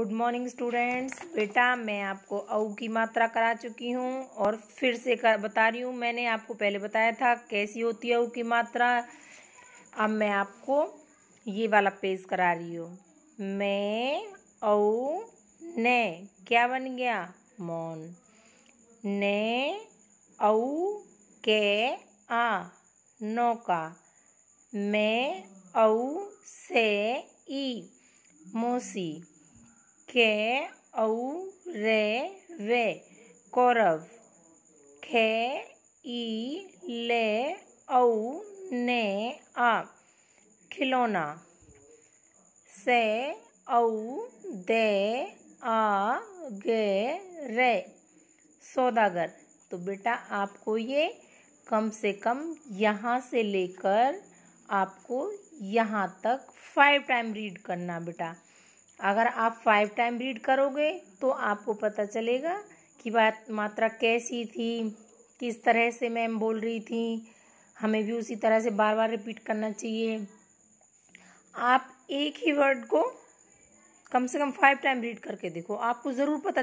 good morning students बेटा मैं आपको औ की मात्रा करा चुकी हूँ और फिर से कर बता रही हूँ मैंने आपको पहले बताया था कैसी होती है औ की मात्रा अब मैं आपको ये वाला पेज करा रही हूँ मैं औ ने क्या बन गया मौन ने औ के आ नौका मैं औ से ई मोसी के औ रे वे कौरव खे ई ले औ ने आ खिलौना से औ दे आ गे रे सौदागर तो बेटा आपको ये कम से कम यहाँ से लेकर आपको यहाँ तक फाइव टाइम रीड करना बेटा अगर आप फाइव टाइम रीड करोगे तो आपको पता चलेगा कि बात मात्रा कैसी थी किस तरह से मैम बोल रही थी हमें भी उसी तरह से बार बार रिपीट करना चाहिए आप एक ही वर्ड को कम से कम फाइव टाइम रीड करके देखो आपको ज़रूर पता